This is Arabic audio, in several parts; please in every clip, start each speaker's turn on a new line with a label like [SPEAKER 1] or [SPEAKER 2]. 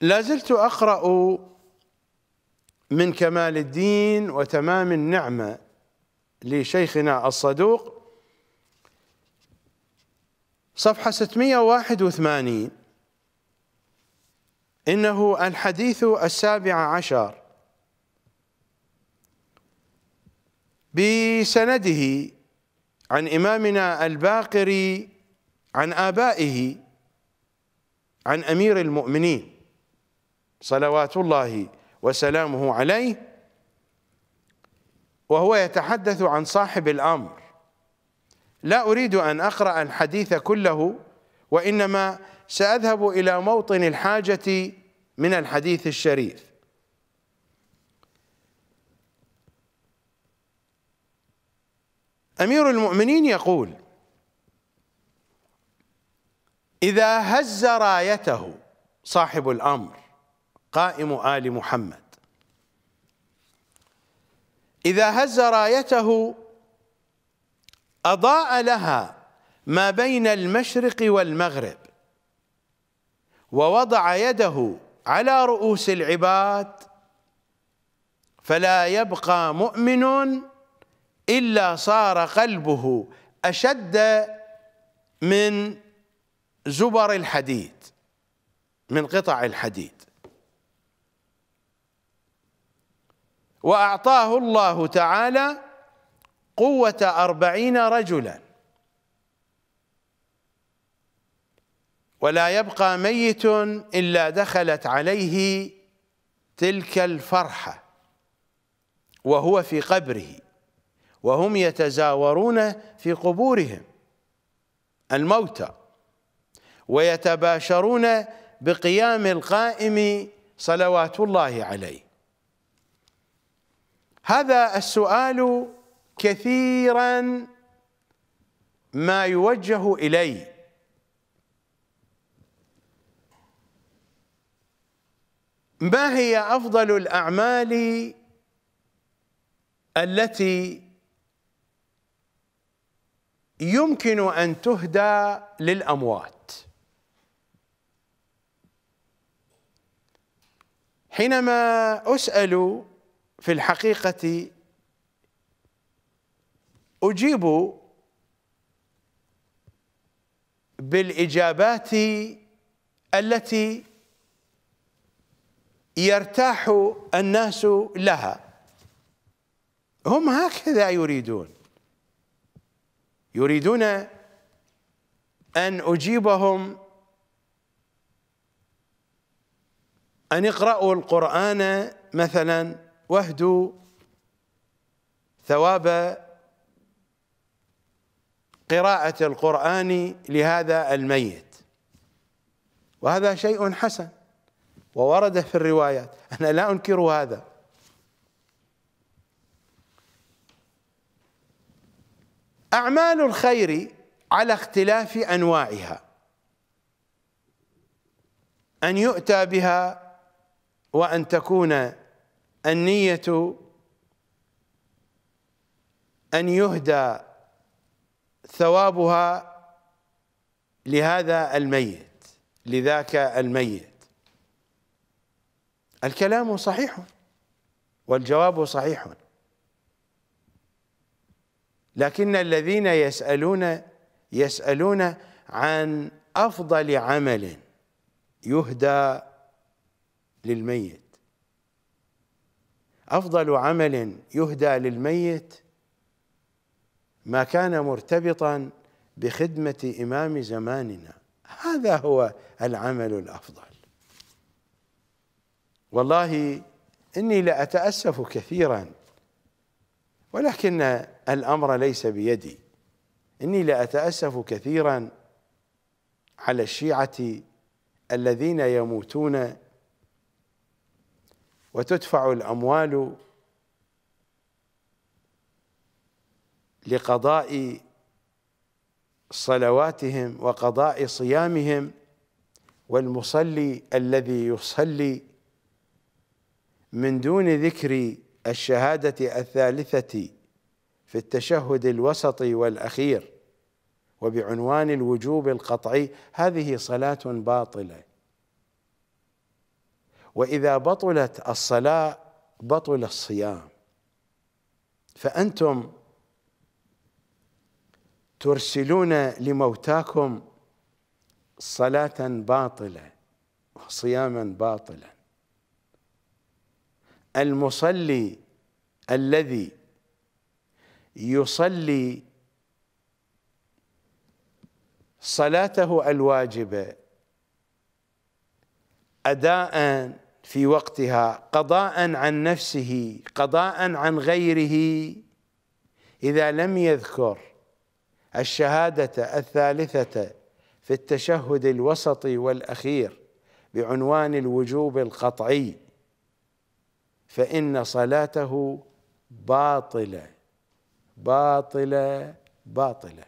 [SPEAKER 1] لازلت أقرأ من كمال الدين وتمام النعمة لشيخنا الصدوق صفحة 681 إنه الحديث السابع عشر بسنده عن إمامنا الباقري عن آبائه عن أمير المؤمنين صلوات الله وسلامه عليه وهو يتحدث عن صاحب الأمر لا أريد أن أقرأ الحديث كله وإنما سأذهب إلى موطن الحاجة من الحديث الشريف أمير المؤمنين يقول إذا هز رايته صاحب الأمر قائم آل محمد إذا هز رايته أضاء لها ما بين المشرق والمغرب ووضع يده على رؤوس العباد فلا يبقى مؤمن إلا صار قلبه أشد من زبر الحديد من قطع الحديد وأعطاه الله تعالى قوة أربعين رجلا ولا يبقى ميت إلا دخلت عليه تلك الفرحة وهو في قبره وهم يتزاورون في قبورهم الموتى ويتباشرون بقيام القائم صلوات الله عليه هذا السؤال كثيرا ما يوجه الي ما هي افضل الاعمال التي يمكن ان تهدى للاموات حينما اسال في الحقيقة أجيب بالإجابات التي يرتاح الناس لها هم هكذا يريدون يريدون أن أجيبهم أن اقرأوا القرآن مثلاً واهدوا ثواب قراءة القرآن لهذا الميت وهذا شيء حسن وورد في الروايات أنا لا أنكر هذا أعمال الخير على اختلاف أنواعها أن يؤتى بها وأن تكون النية أن يهدى ثوابها لهذا الميت لذاك الميت الكلام صحيح والجواب صحيح لكن الذين يسألون يسألون عن أفضل عمل يهدى للميت افضل عمل يهدى للميت ما كان مرتبطا بخدمه امام زماننا هذا هو العمل الافضل والله اني لاتاسف كثيرا ولكن الامر ليس بيدي اني لاتاسف كثيرا على الشيعه الذين يموتون وتدفع الأموال لقضاء صلواتهم وقضاء صيامهم والمصلي الذي يصلي من دون ذكر الشهادة الثالثة في التشهد الوسط والأخير وبعنوان الوجوب القطعي هذه صلاة باطلة واذا بطلت الصلاه بطل الصيام فانتم ترسلون لموتاكم صلاه باطله وصياما باطلا المصلي الذي يصلي صلاته الواجبه اداء في وقتها قضاء عن نفسه قضاء عن غيره اذا لم يذكر الشهاده الثالثه في التشهد الوسطي والاخير بعنوان الوجوب القطعي فان صلاته باطله باطله باطله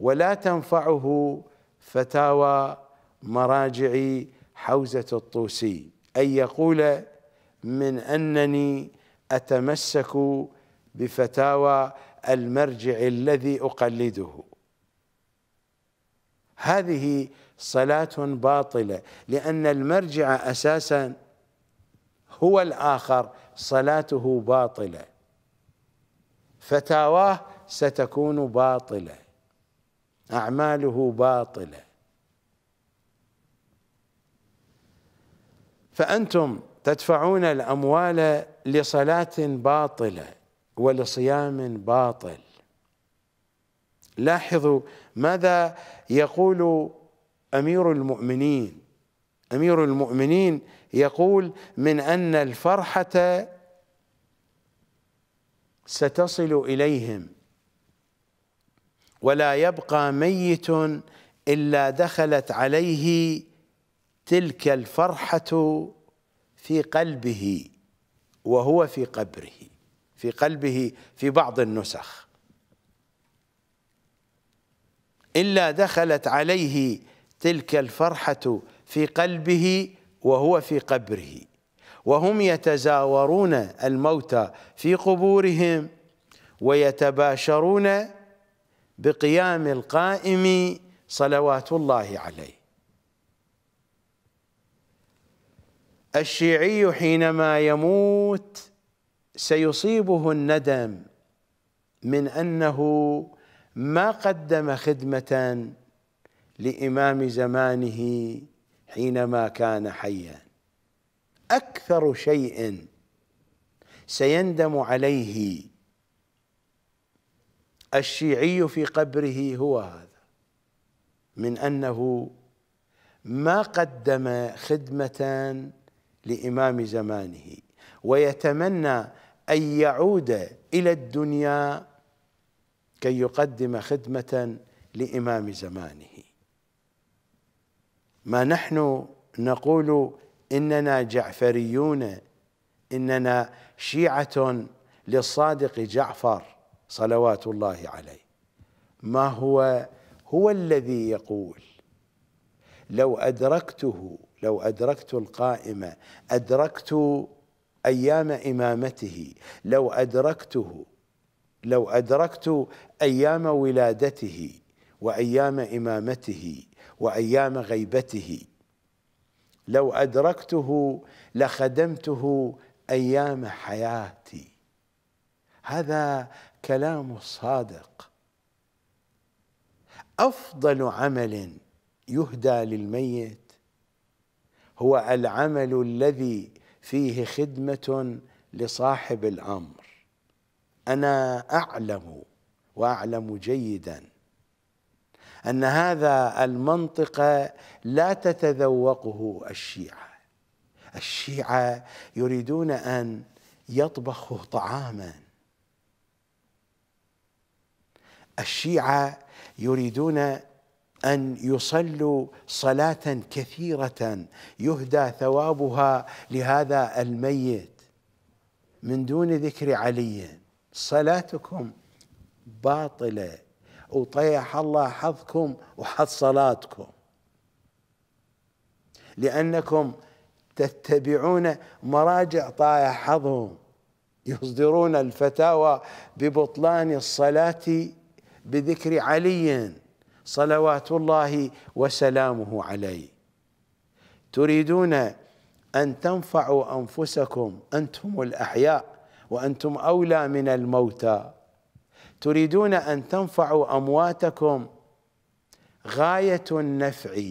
[SPEAKER 1] ولا تنفعه فتاوى مراجع حوزة الطوسي أن يقول من أنني أتمسك بفتاوى المرجع الذي أقلده هذه صلاة باطلة لأن المرجع أساسا هو الآخر صلاته باطلة فتاواه ستكون باطلة أعماله باطلة فأنتم تدفعون الأموال لصلاة باطلة ولصيام باطل لاحظوا ماذا يقول أمير المؤمنين أمير المؤمنين يقول من أن الفرحة ستصل إليهم ولا يبقى ميت إلا دخلت عليه تلك الفرحة في قلبه وهو في قبره في قلبه في بعض النسخ إلا دخلت عليه تلك الفرحة في قلبه وهو في قبره وهم يتزاورون الموتى في قبورهم ويتباشرون بقيام القائم صلوات الله عليه الشيعي حينما يموت سيصيبه الندم من انه ما قدم خدمه لامام زمانه حينما كان حيا اكثر شيء سيندم عليه الشيعي في قبره هو هذا من انه ما قدم خدمه لامام زمانه ويتمنى ان يعود الى الدنيا كي يقدم خدمه لامام زمانه ما نحن نقول اننا جعفريون اننا شيعه للصادق جعفر صلوات الله عليه ما هو هو الذي يقول لو ادركته لو أدركت القائمة أدركت أيام إمامته لو أدركته لو أدركت أيام ولادته وأيام إمامته وأيام غيبته لو أدركته لخدمته أيام حياتي هذا كلام الصادق أفضل عمل يهدى للميت هو العمل الذي فيه خدمة لصاحب الأمر أنا أعلم وأعلم جيدا أن هذا المنطق لا تتذوقه الشيعة الشيعة يريدون أن يطبخوا طعاما الشيعة يريدون ان يصلوا صلاه كثيره يهدى ثوابها لهذا الميت من دون ذكر علي صلاتكم باطله وطيح الله حظكم وحظ صلاتكم لانكم تتبعون مراجع طايح حظهم يصدرون الفتاوى ببطلان الصلاه بذكر علي صلوات الله وسلامه عليه تريدون أن تنفعوا أنفسكم أنتم الأحياء وأنتم أولى من الموتى تريدون أن تنفعوا أمواتكم غاية النفع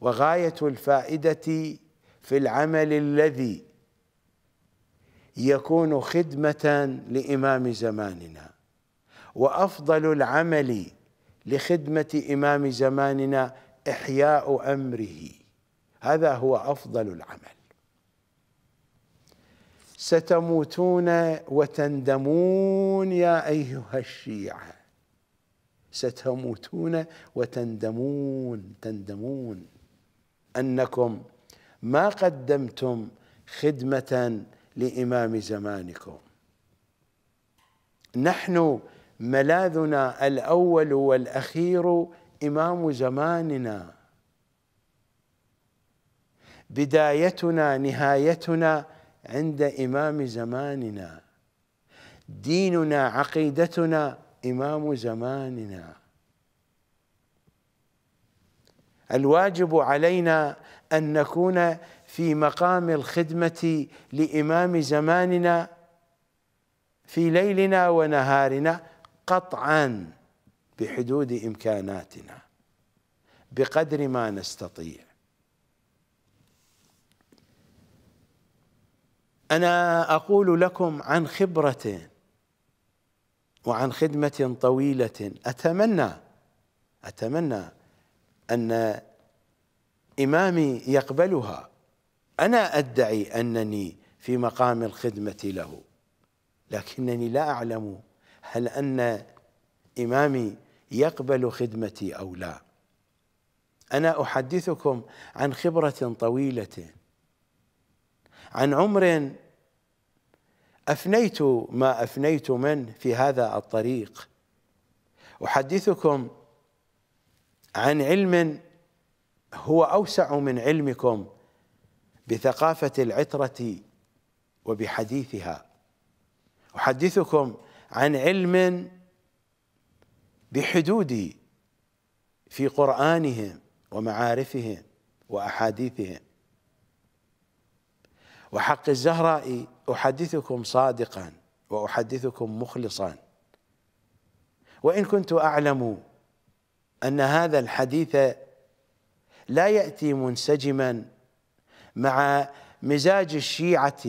[SPEAKER 1] وغاية الفائدة في العمل الذي يكون خدمة لإمام زماننا وأفضل العمل لخدمة إمام زماننا إحياء أمره هذا هو أفضل العمل ستموتون وتندمون يا أيها الشيعة ستموتون وتندمون تندمون أنكم ما قدمتم خدمة لإمام زمانكم نحن ملاذنا الاول والاخير امام زماننا بدايتنا نهايتنا عند امام زماننا ديننا عقيدتنا امام زماننا الواجب علينا ان نكون في مقام الخدمه لامام زماننا في ليلنا ونهارنا قطعا بحدود امكاناتنا بقدر ما نستطيع انا اقول لكم عن خبره وعن خدمه طويله اتمنى اتمنى ان امامي يقبلها انا ادعي انني في مقام الخدمه له لكنني لا اعلم هل أن إمامي يقبل خدمتي أو لا أنا أحدثكم عن خبرة طويلة عن عمر أفنيت ما أفنيت من في هذا الطريق أحدثكم عن علم هو أوسع من علمكم بثقافة العترة وبحديثها أحدثكم عن علم بحدودي في قرآنهم ومعارفهم وأحاديثهم وحق الزهراء أحدثكم صادقا وأحدثكم مخلصا وإن كنت أعلم أن هذا الحديث لا يأتي منسجما مع مزاج الشيعة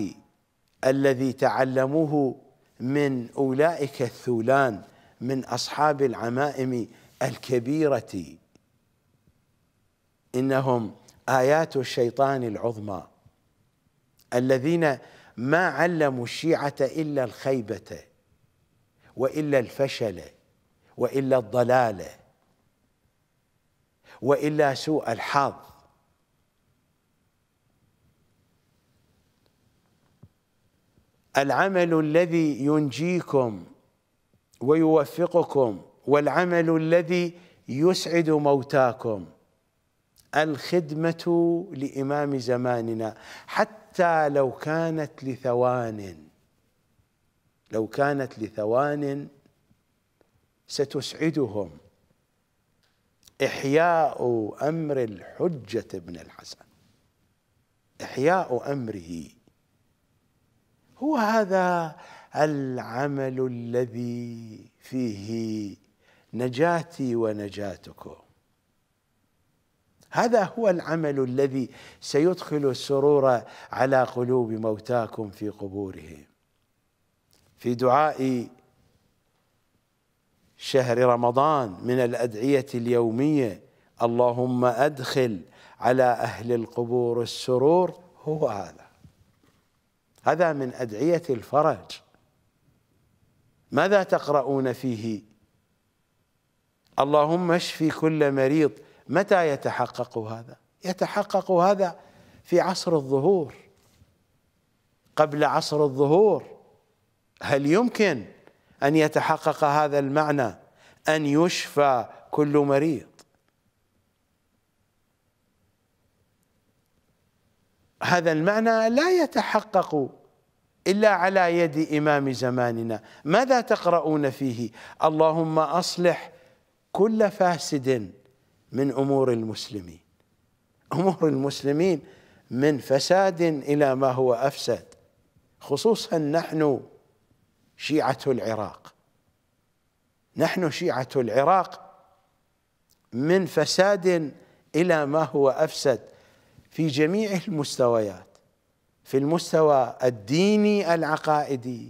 [SPEAKER 1] الذي تعلموه من أولئك الثولان من أصحاب العمائم الكبيرة إنهم آيات الشيطان العظمى الذين ما علموا الشيعة إلا الخيبة وإلا الفشل وإلا الضلالة وإلا سوء الحظ العمل الذي ينجيكم ويوفقكم والعمل الذي يسعد موتاكم الخدمة لإمام زماننا حتى لو كانت لثوان لو كانت لثوان ستسعدهم إحياء أمر الحجة ابن الحسن إحياء أمره هو هذا العمل الذي فيه نجاتي ونجاتكم هذا هو العمل الذي سيدخل السرور على قلوب موتاكم في قبورهم في دعاء شهر رمضان من الادعيه اليوميه اللهم ادخل على اهل القبور السرور هو هذا هذا من أدعية الفرج ماذا تقرؤون فيه اللهم اشفي كل مريض متى يتحقق هذا يتحقق هذا في عصر الظهور قبل عصر الظهور هل يمكن أن يتحقق هذا المعنى أن يشفى كل مريض هذا المعنى لا يتحقق إلا على يد إمام زماننا ماذا تقرؤون فيه اللهم أصلح كل فاسد من أمور المسلمين أمور المسلمين من فساد إلى ما هو أفسد خصوصا نحن شيعة العراق نحن شيعة العراق من فساد إلى ما هو أفسد في جميع المستويات في المستوى الديني العقائدي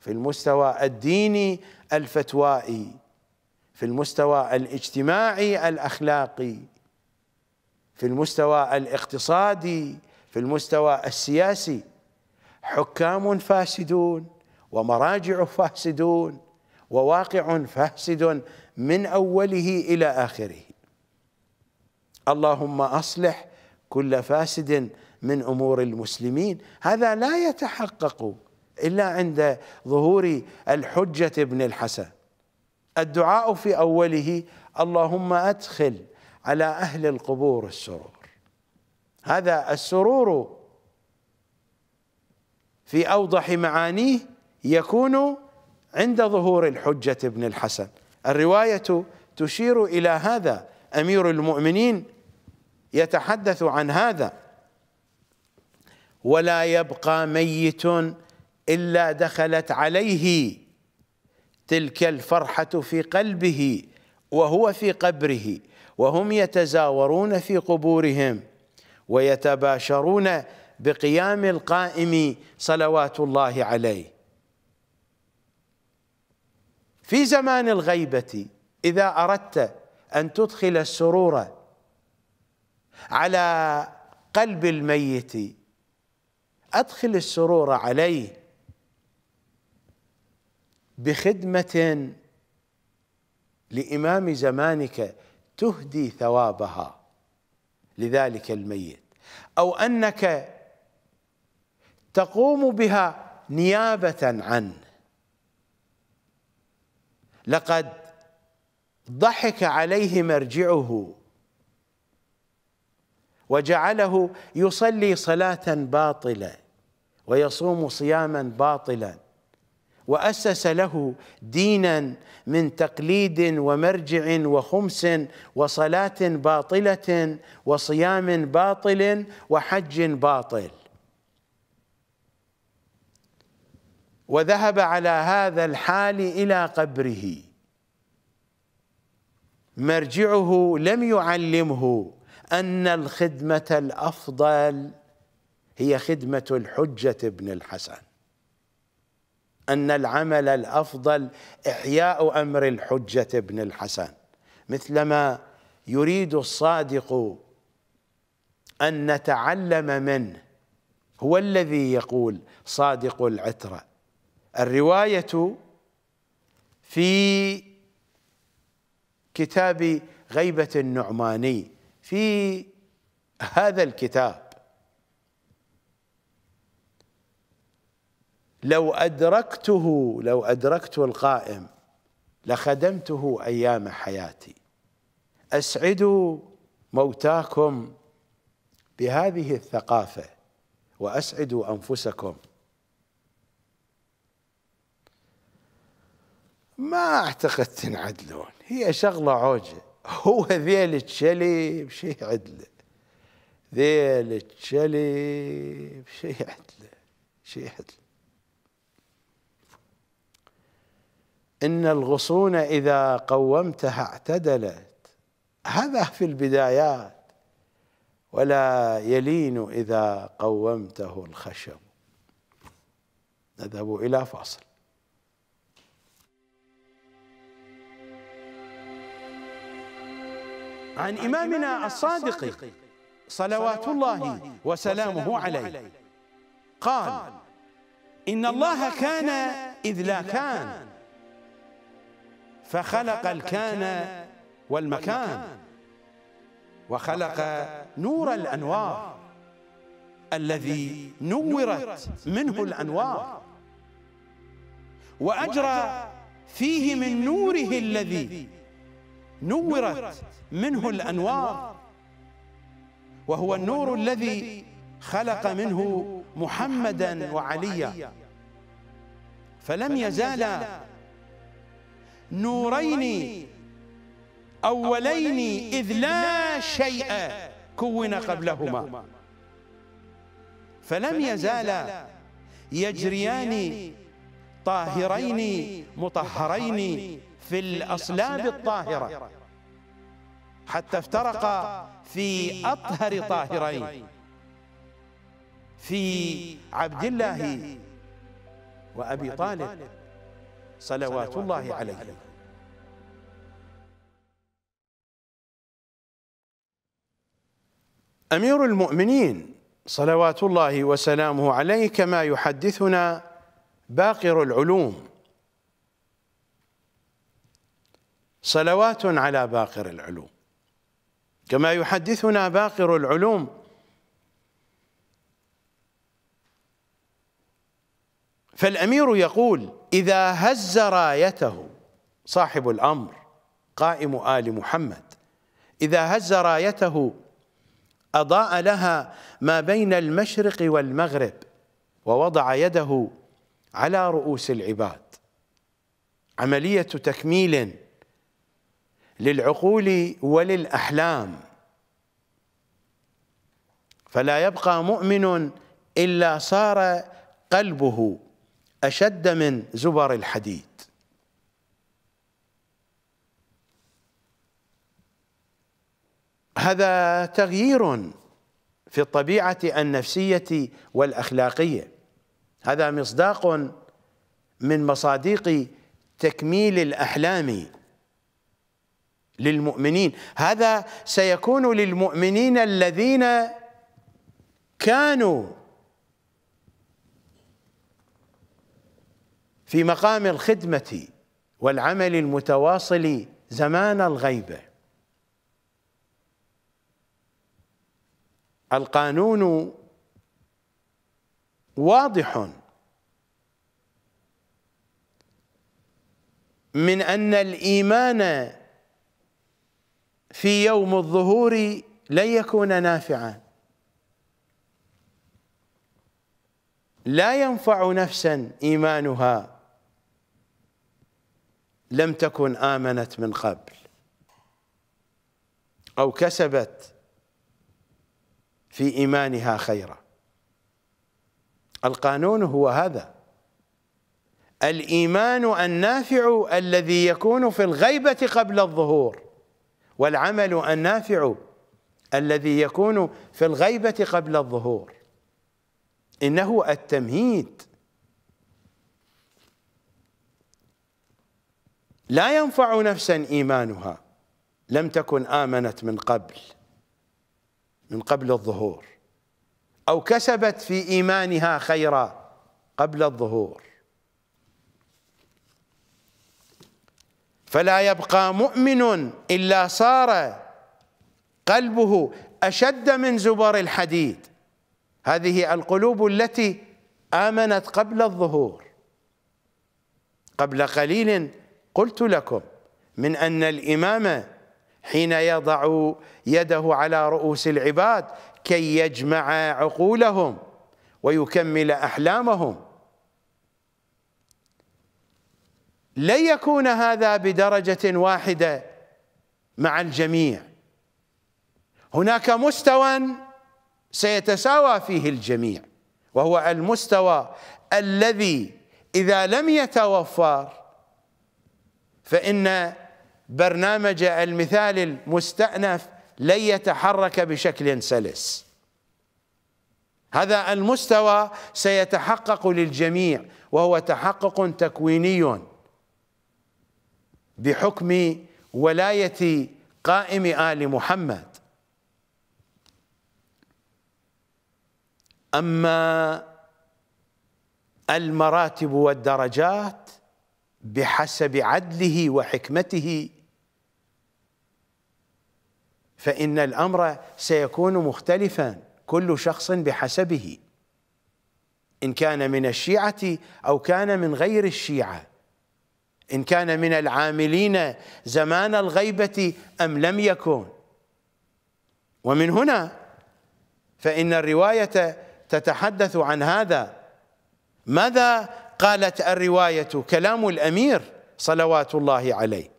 [SPEAKER 1] في المستوى الديني الفتوائي في المستوى الاجتماعي الاخلاقي في المستوى الاقتصادي في المستوى السياسي حكام فاسدون ومراجع فاسدون وواقع فاسد من اوله الى اخره اللهم اصلح كل فاسد من امور المسلمين هذا لا يتحقق الا عند ظهور الحجه ابن الحسن الدعاء في اوله اللهم ادخل على اهل القبور السرور هذا السرور في اوضح معانيه يكون عند ظهور الحجه ابن الحسن الروايه تشير الى هذا امير المؤمنين يتحدث عن هذا ولا يبقى ميت الا دخلت عليه تلك الفرحه في قلبه وهو في قبره وهم يتزاورون في قبورهم ويتباشرون بقيام القائم صلوات الله عليه في زمان الغيبه اذا اردت ان تدخل السرور على قلب الميت أدخل السرور عليه بخدمة لإمام زمانك تهدي ثوابها لذلك الميت أو أنك تقوم بها نيابة عنه لقد ضحك عليه مرجعه وجعله يصلي صلاة باطلة ويصوم صياما باطلا وأسس له دينا من تقليد ومرجع وخمس وصلاة باطلة وصيام باطل وحج باطل وذهب على هذا الحال إلى قبره مرجعه لم يعلمه ان الخدمه الافضل هي خدمه الحجه ابن الحسن ان العمل الافضل احياء امر الحجه ابن الحسن مثلما يريد الصادق ان نتعلم منه هو الذي يقول صادق العتره الروايه في كتاب غيبه النعماني في هذا الكتاب لو أدركته لو أدركت القائم لخدمته أيام حياتي أسعدوا موتاكم بهذه الثقافة وأسعدوا أنفسكم ما أعتقد تنعدلون هي شغلة عوجة هو ذيل الشلي بشي عدله ذيل الشلي بشي عدله شي عدله إن الغصون إذا قومتها اعتدلت هذا في البدايات ولا يلين إذا قومته الخشب نذهب إلى فاصل عن إمامنا الصادق صلوات الله وسلامه عليه قال إن الله كان إذ لا كان فخلق الكان والمكان وخلق نور الأنوار الذي نورت منه الأنوار وأجرى فيه من نوره الذي نورت منه الأنوار وهو النور الذي خلق منه محمدا وعليا فلم يزال نورين أولين إذ لا شيء كون قبلهما فلم يزالا يجريان طاهرين مطهرين في الأصلاب الطاهرة حتى افترق في أطهر طاهرين في عبد الله وأبي طالب صلوات الله عليه أمير المؤمنين صلوات الله وسلامه عليه كما يحدثنا باقر العلوم صلوات على باقر العلوم كما يحدثنا باقر العلوم فالامير يقول اذا هز رايته صاحب الامر قائم ال محمد اذا هز رايته اضاء لها ما بين المشرق والمغرب ووضع يده على رؤوس العباد عمليه تكميل للعقول وللأحلام فلا يبقى مؤمن إلا صار قلبه أشد من زبر الحديد هذا تغيير في الطبيعة النفسية والأخلاقية هذا مصداق من مصادق تكميل الأحلام للمؤمنين هذا سيكون للمؤمنين الذين كانوا في مقام الخدمة والعمل المتواصل زمان الغيبة القانون واضح من أن الإيمان في يوم الظهور لن يكون نافعا لا ينفع نفسا ايمانها لم تكن امنت من قبل او كسبت في ايمانها خيرا القانون هو هذا الايمان النافع الذي يكون في الغيبه قبل الظهور والعمل النافع الذي يكون في الغيبة قبل الظهور إنه التمهيد لا ينفع نفسا إيمانها لم تكن آمنت من قبل من قبل الظهور أو كسبت في إيمانها خيرا قبل الظهور فلا يبقى مؤمن إلا صار قلبه أشد من زبر الحديد هذه القلوب التي آمنت قبل الظهور قبل قليل قلت لكم من أن الإمام حين يضع يده على رؤوس العباد كي يجمع عقولهم ويكمل أحلامهم لن يكون هذا بدرجة واحدة مع الجميع هناك مستوى سيتساوى فيه الجميع وهو المستوى الذي إذا لم يتوفر فإن برنامج المثال المستأنف لن يتحرك بشكل سلس هذا المستوى سيتحقق للجميع وهو تحقق تكويني بحكم ولاية قائم آل محمد أما المراتب والدرجات بحسب عدله وحكمته فإن الأمر سيكون مختلفا كل شخص بحسبه إن كان من الشيعة أو كان من غير الشيعة إن كان من العاملين زمان الغيبة أم لم يكن ومن هنا فإن الرواية تتحدث عن هذا ماذا قالت الرواية كلام الأمير صلوات الله عليه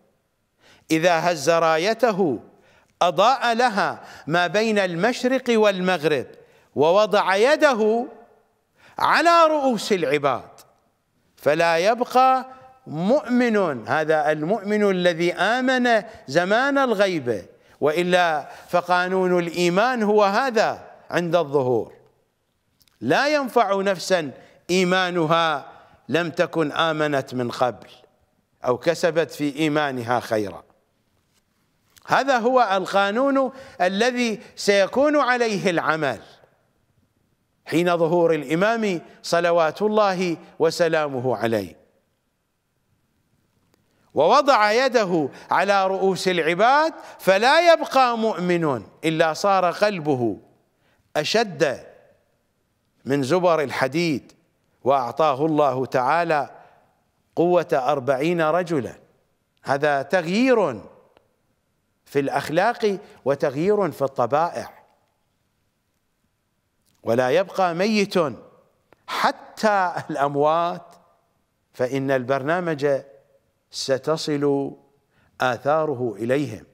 [SPEAKER 1] إذا هز رايته أضاء لها ما بين المشرق والمغرب ووضع يده على رؤوس العباد فلا يبقى مؤمن هذا المؤمن الذي آمن زمان الغيبة وإلا فقانون الإيمان هو هذا عند الظهور لا ينفع نفسا إيمانها لم تكن آمنت من قبل أو كسبت في إيمانها خيرا هذا هو القانون الذي سيكون عليه العمل حين ظهور الإمام صلوات الله وسلامه عليه ووضع يده على رؤوس العباد فلا يبقى مؤمن الا صار قلبه اشد من زبر الحديد واعطاه الله تعالى قوه اربعين رجلا هذا تغيير في الاخلاق وتغيير في الطبائع ولا يبقى ميت حتى الاموات فان البرنامج ستصل آثاره إليهم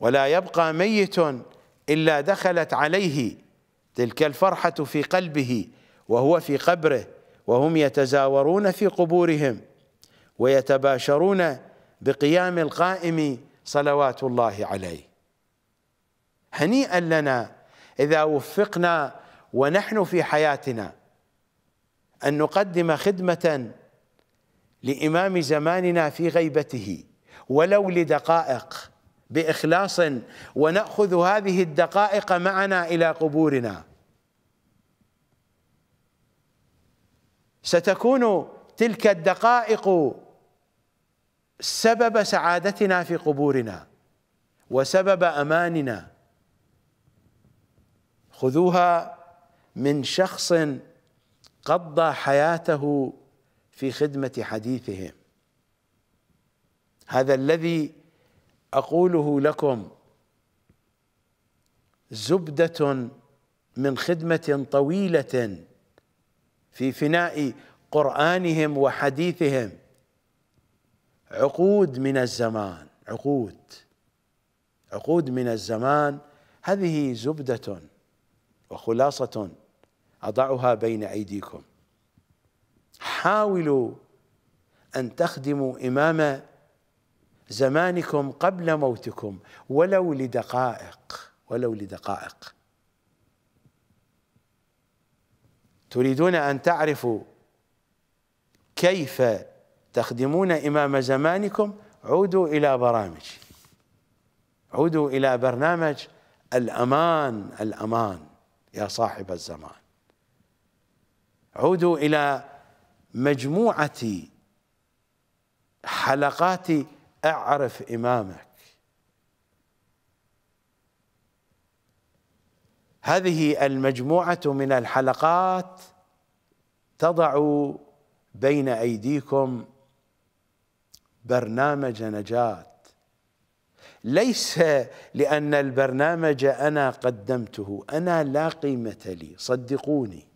[SPEAKER 1] ولا يبقى ميت إلا دخلت عليه تلك الفرحة في قلبه وهو في قبره وهم يتزاورون في قبورهم ويتباشرون بقيام القائم صلوات الله عليه هنيئا لنا إذا وفقنا ونحن في حياتنا أن نقدم خدمة لامام زماننا في غيبته ولو لدقائق باخلاص وناخذ هذه الدقائق معنا الى قبورنا ستكون تلك الدقائق سبب سعادتنا في قبورنا وسبب اماننا خذوها من شخص قضى حياته في خدمة حديثهم هذا الذي أقوله لكم زبدة من خدمة طويلة في فناء قرآنهم وحديثهم عقود من الزمان عقود عقود من الزمان هذه زبدة وخلاصة أضعها بين أيديكم حاولوا أن تخدموا إمام زمانكم قبل موتكم ولو لدقائق ولو لدقائق تريدون أن تعرفوا كيف تخدمون إمام زمانكم عودوا إلى برامج عودوا إلى برنامج الأمان الأمان يا صاحب الزمان عودوا إلى مجموعة حلقات اعرف إمامك هذه المجموعة من الحلقات تضع بين أيديكم برنامج نجاة ليس لأن البرنامج أنا قدمته أنا لا قيمة لي صدقوني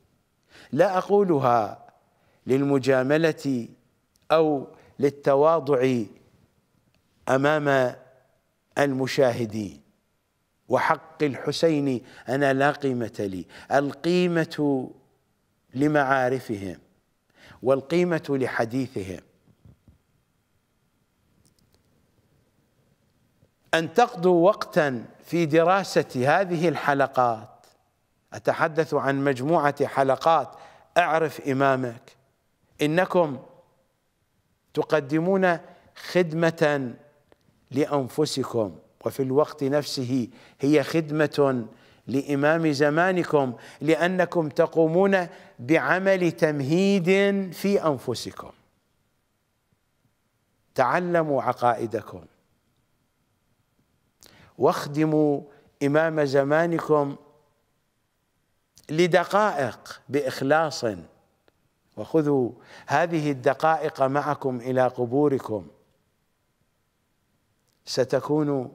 [SPEAKER 1] لا أقولها للمجامله او للتواضع امام المشاهدين وحق الحسين انا لا قيمه لي القيمه لمعارفهم والقيمه لحديثهم ان تقضوا وقتا في دراسه هذه الحلقات اتحدث عن مجموعه حلقات اعرف امامك انكم تقدمون خدمه لانفسكم وفي الوقت نفسه هي خدمه لامام زمانكم لانكم تقومون بعمل تمهيد في انفسكم تعلموا عقائدكم واخدموا امام زمانكم لدقائق باخلاص وخذوا هذه الدقائق معكم إلى قبوركم ستكون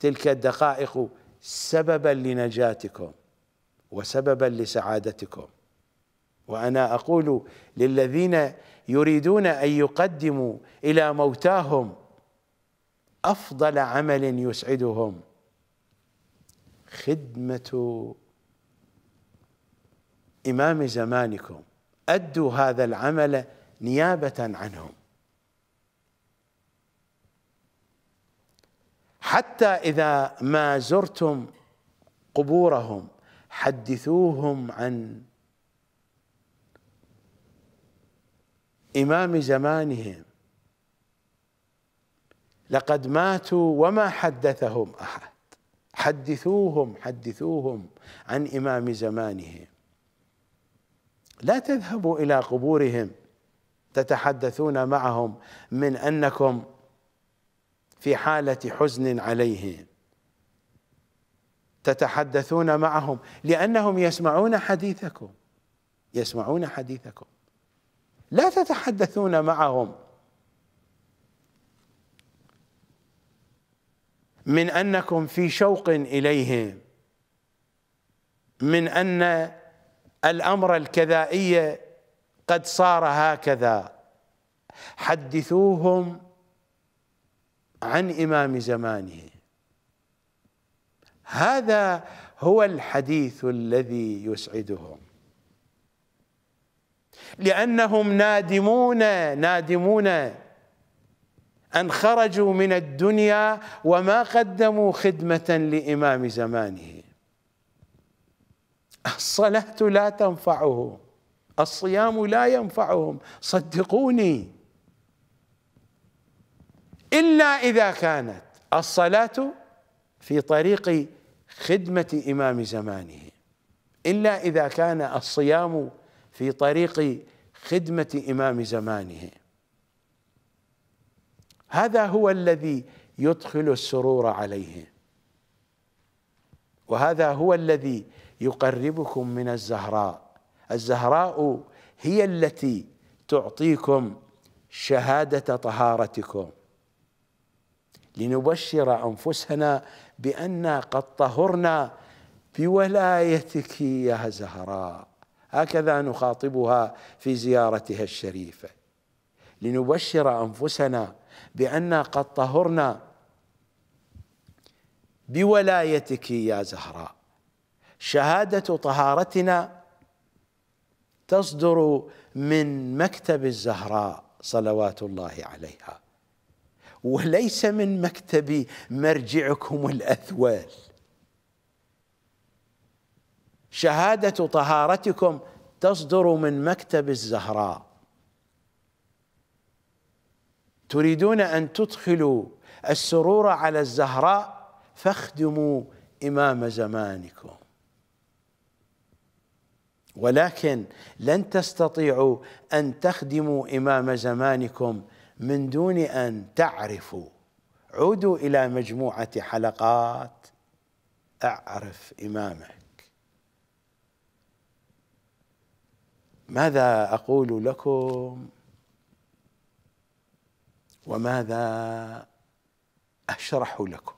[SPEAKER 1] تلك الدقائق سببا لنجاتكم وسببا لسعادتكم وأنا أقول للذين يريدون أن يقدموا إلى موتاهم أفضل عمل يسعدهم خدمة إمام زمانكم أدوا هذا العمل نيابة عنهم حتى إذا ما زرتم قبورهم حدثوهم عن إمام زمانهم لقد ماتوا وما حدثهم أحد حدثوهم حدثوهم عن إمام زمانهم لا تذهبوا الى قبورهم تتحدثون معهم من انكم في حاله حزن عليهم تتحدثون معهم لانهم يسمعون حديثكم يسمعون حديثكم لا تتحدثون معهم من انكم في شوق اليهم من ان الأمر الكذائي قد صار هكذا حدثوهم عن إمام زمانه هذا هو الحديث الذي يسعدهم لأنهم نادمون نادمون أن خرجوا من الدنيا وما قدموا خدمة لإمام زمانه الصلاة لا تنفعه الصيام لا ينفعهم صدقوني إلا إذا كانت الصلاة في طريق خدمة إمام زمانه إلا إذا كان الصيام في طريق خدمة إمام زمانه هذا هو الذي يدخل السرور عليه وهذا هو الذي يقربكم من الزهراء الزهراء هي التي تعطيكم شهاده طهارتكم لنبشر انفسنا بانا قد طهرنا بولايتك يا زهراء هكذا نخاطبها في زيارتها الشريفه لنبشر انفسنا بانا قد طهرنا بولايتك يا زهراء شهاده طهارتنا تصدر من مكتب الزهراء صلوات الله عليها وليس من مكتب مرجعكم الاثوال شهاده طهارتكم تصدر من مكتب الزهراء تريدون ان تدخلوا السرور على الزهراء فاخدموا امام زمانكم ولكن لن تستطيعوا ان تخدموا امام زمانكم من دون ان تعرفوا عودوا الى مجموعه حلقات اعرف امامك ماذا اقول لكم وماذا اشرح لكم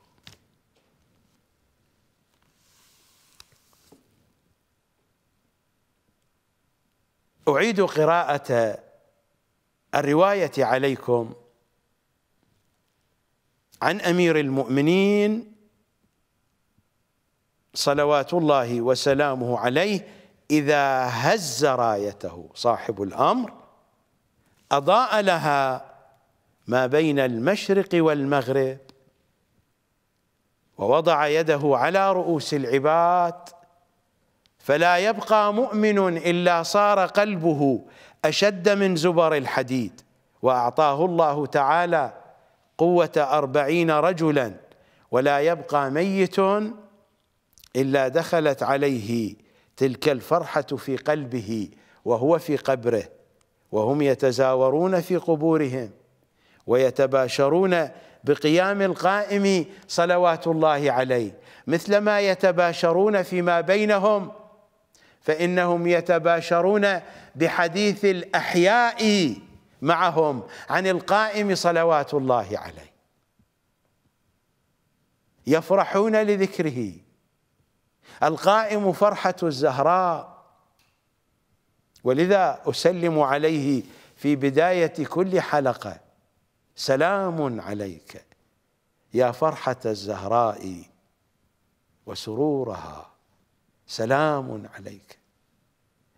[SPEAKER 1] أعيد قراءة الرواية عليكم عن أمير المؤمنين صلوات الله وسلامه عليه إذا هز رايته صاحب الأمر أضاء لها ما بين المشرق والمغرب ووضع يده على رؤوس العباد فلا يبقى مؤمن الا صار قلبه اشد من زبر الحديد واعطاه الله تعالى قوه اربعين رجلا ولا يبقى ميت الا دخلت عليه تلك الفرحه في قلبه وهو في قبره وهم يتزاورون في قبورهم ويتباشرون بقيام القائم صلوات الله عليه مثلما يتباشرون فيما بينهم فانهم يتباشرون بحديث الاحياء معهم عن القائم صلوات الله عليه يفرحون لذكره القائم فرحه الزهراء ولذا اسلم عليه في بدايه كل حلقه سلام عليك يا فرحه الزهراء وسرورها سلام عليك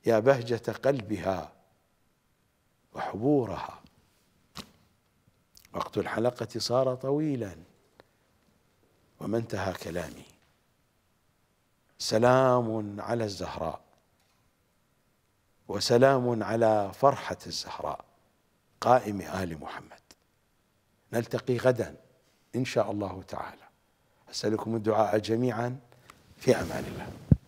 [SPEAKER 1] يا بهجة قلبها وحبورها وقت الحلقة صار طويلا وما انتهى كلامي سلام على الزهراء وسلام على فرحة الزهراء قائم آل محمد نلتقي غدا إن شاء الله تعالى أسألكم الدعاء جميعا في أمان الله